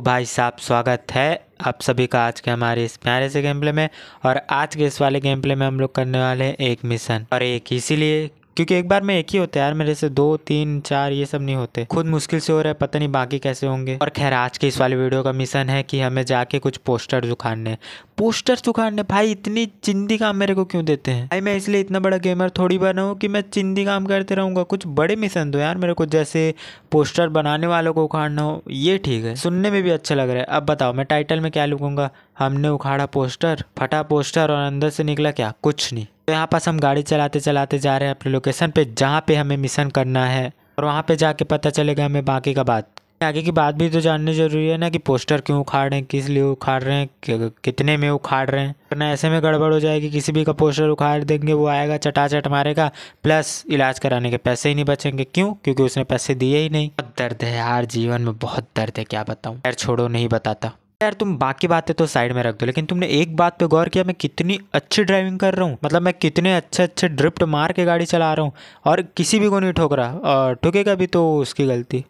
भाई साहब स्वागत है आप सभी का आज के हमारे इस प्यारे से गेम प्ले में और आज के इस वाले गेम प्ले में हम लोग करने वाले हैं एक मिशन और एक इसीलिए क्योंकि एक बार में एक ही होता है यार मेरे से दो तीन चार ये सब नहीं होते खुद मुश्किल से हो रहा है पता नहीं बाकी कैसे होंगे और खैर आज के इस वाले वीडियो का मिशन है कि हमें जाके कुछ पोस्टर उखाड़ने पोस्टर उखाड़ने भाई इतनी चिंदी काम मेरे को क्यों देते हैं भाई मैं इसलिए इतना बड़ा गेमर थोड़ी बना हूँ कि मैं चिंदी काम करते रहूंगा कुछ बड़े मिशन दो यार मेरे को जैसे पोस्टर बनाने वालों को उखाड़ना हो ये ठीक है सुनने में भी अच्छा लग रहा है अब बताओ मैं टाइटल में क्या लिखूंगा हमने उखाड़ा पोस्टर फटा पोस्टर और अंदर से निकला क्या कुछ नहीं तो यहाँ पास हम गाड़ी चलाते चलाते जा रहे हैं अपने लोकेशन पे जहाँ पे हमें मिशन करना है और वहाँ पे जाके पता चलेगा हमें बाकी का बात आगे की बात भी तो जाननी जरूरी है ना कि पोस्टर क्यों उखाड़ रहे हैं किस लिए उखाड़ रहे हैं कितने में उखाड़ रहे हैं ना ऐसे में गड़बड़ हो जाएगी किसी भी का पोस्टर उखाड़ देंगे वो आएगा चटाचट मारेगा प्लस इलाज कराने के पैसे ही नहीं बचेंगे क्यों क्योंकि उसने पैसे दिए ही नहीं बहुत दर्द है यार जीवन में बहुत दर्द है क्या बताऊँ यार छोड़ो नहीं बताता यार तुम बाकी बातें तो साइड में रख दो लेकिन तुमने एक बात पे गौर किया मैं कितनी अच्छी ड्राइविंग कर रहा हूँ मतलब मैं कितने अच्छे अच्छे ड्रिफ्ट मार के गाड़ी चला रहा हूँ और किसी भी को नहीं ठोक रहा ठोकेगा भी तो उसकी गलती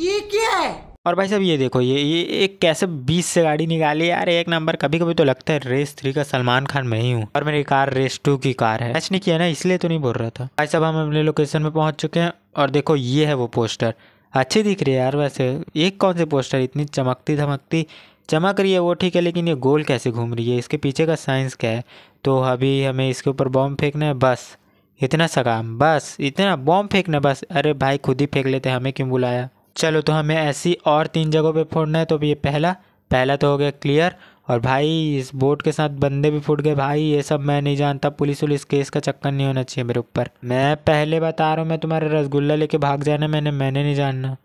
ये क्या है और भाई साहब ये देखो ये ये एक कैसे बीस से गाड़ी निकाली यार एक नंबर कभी कभी तो लगता है रेस थ्री का सलमान खान मैं ही हूँ और मेरी कार रेस टू की कार है मैच नहीं किया ना इसलिए तो नहीं बोल रहा था भाई साहब हम अपने लोकेशन में पहुंच चुके हैं और देखो ये है वो पोस्टर अच्छी दिख रही है यार वैसे एक कौन से पोस्टर इतनी चमकती धमकती चमक रही है वो ठीक है लेकिन ये गोल कैसे घूम रही है इसके पीछे का साइंस क्या है तो अभी हमें इसके ऊपर बॉम्ब फेंकना है बस इतना सगाम बस इतना बॉम्ब फेंकना बस अरे भाई खुद ही फेंक लेते हमें क्यों बुलाया चलो तो हमें ऐसी और तीन जगहों पे फोड़ना है तो अभी ये पहला पहला तो हो गया क्लियर और भाई इस बोट के साथ बंदे भी फूट गए भाई ये सब मैं नहीं जानता पुलिस वुलिस केस का चक्कर नहीं होना चाहिए मेरे ऊपर मैं पहले बता रहा हूँ मैं तुम्हारे रसगुल्ला लेके भाग जाना मैंने मैंने नहीं जानना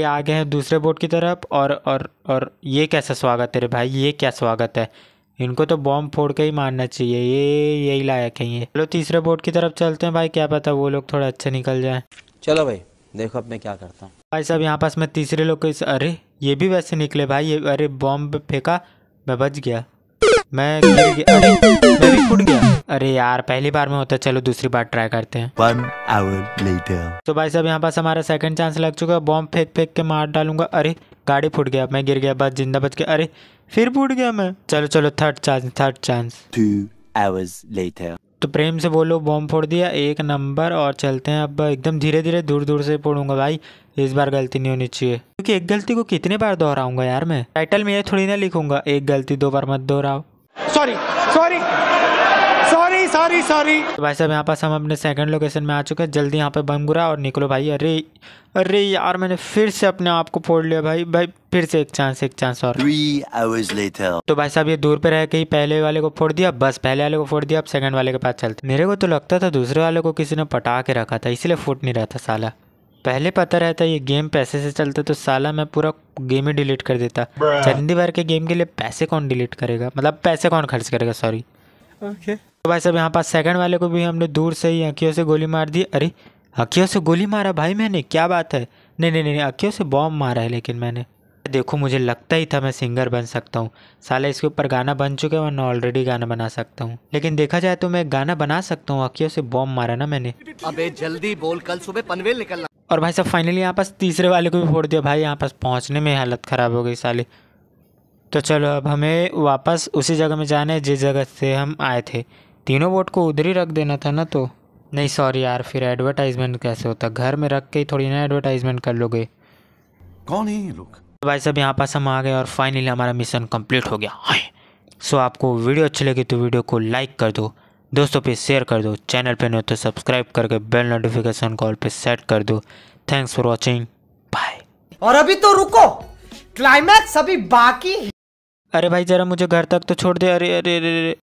ये आगे है हैं दूसरे बोट की तरफ और और और ये कैसा स्वागत है रे भाई ये क्या स्वागत है इनको तो बॉम्ब फोड़ के ही मारना चाहिए ये यही लायक है ये चलो तीसरे बोट की तरफ चलते हैं भाई क्या पता वो लोग थोड़ा अच्छा निकल जाए चलो भाई देखो अब मैं क्या करता हूँ भाई साहब यहाँ पास मैं तीसरे लोग को इस अरे ये भी वैसे निकले भाई ये अरे बॉम्ब फेंका मैं बच गया मैं गिर गया अरे मैं भी फूट गया अरे यार पहली बार में होता चलो दूसरी बार ट्राई करते हैं One hour later. तो भाई साहब यहाँ पास हमारा सेकंड चांस लग चुका है बॉम्ब फेंक फेंक के मार डालूंगा अरे गाड़ी फूट गया मैं गिर गया बस जिंदा बच गया अरे फिर फूट गया मैं चलो चलो third chance third chance Two hours later. तो प्रेम से बोलो बॉम्ब फोड़ दिया एक नंबर और चलते हैं अब एकदम धीरे धीरे दूर दूर से फोड़ूंगा भाई इस बार गलती नहीं होनी चाहिए क्योंकि एक गलती को कितने बार दोहराऊंगा यार मैं टाइटल में ये थोड़ी ना लिखूंगा एक गलती दो बार मत दोहराओ sorry sorry sorry sorry sorry तो भाई साहब यहाँ पास हम अपने सेकंड लोकेशन में आ चुके हैं जल्दी यहाँ पे बम गुरा और निकलो भाई अरे अरे यार मैंने फिर से अपने आप को फोड़ लिया भाई भाई फिर से एक चांस एक चांस और तो भाई साहब ये दूर पे रह के ही पहले वाले को फोड़ दिया बस पहले वाले को फोड़ दिया अब सेकंड वाले के पास चलते मेरे को तो लगता था दूसरे वाले को किसी ने पटा के रखा था इसलिए फूट नहीं रहा था साला पहले पता रहता ये गेम पैसे से चलता तो साला मैं पूरा गेम ही डिलीट कर देता चंदी भर के गेम के लिए पैसे कौन डिलीट करेगा मतलब पैसे कौन खर्च करेगा सॉरी ओके okay. तो भाई साहब यहाँ पास सेकंड वाले को भी हमने दूर से ही अंकियों से गोली मार दी अरे अंकियों से गोली मारा भाई मैंने क्या बात है नहीं नहीं नहीं अंकियों से बॉम्ब मारा है लेकिन मैंने देखो मुझे लगता ही था मैं सिंगर बन सकता हूँ साले इसके ऊपर गाना बन चुके वरना ऑलरेडी गाना बना सकता हूँ लेकिन देखा जाए तो मैं गाना बना सकता हूँ आँखियों से बॉम्ब मारा ना मैंने अबे जल्दी बोल कल सुबह पनवेल निकलना और भाई साहब फाइनली यहाँ पास तीसरे वाले को भी फोड़ दिया भाई यहाँ पास पहुँचने में हालत ख़राब हो गई साले तो चलो अब हमें वापस उसी जगह में जाना है जिस जगह से हम आए थे तीनों बोट को उधर ही रख देना था ना तो नहीं सॉरी यार फिर एडवर्टाइजमेंट कैसे होता घर में रख के ही थोड़ी ना एडवर्टाइजमेंट कर लोगे कौन है ये लोग भाई साहब यहाँ पास हम आ गए और फाइनली हमारा मिशन कंप्लीट हो गया हाँ। सो आपको वीडियो अच्छी लगी तो वीडियो को लाइक कर दो दोस्तों पे शेयर कर दो चैनल पे नहीं तो सब्सक्राइब करके बेल नोटिफिकेशन कॉल पे सेट कर दो थैंक्स फॉर वॉचिंग बाय और अभी तो रुको क्लाइमैक्स अभी बाकी है अरे भाई जरा मुझे घर तक तो छोड़ दे अरे अरे अरे, अरे।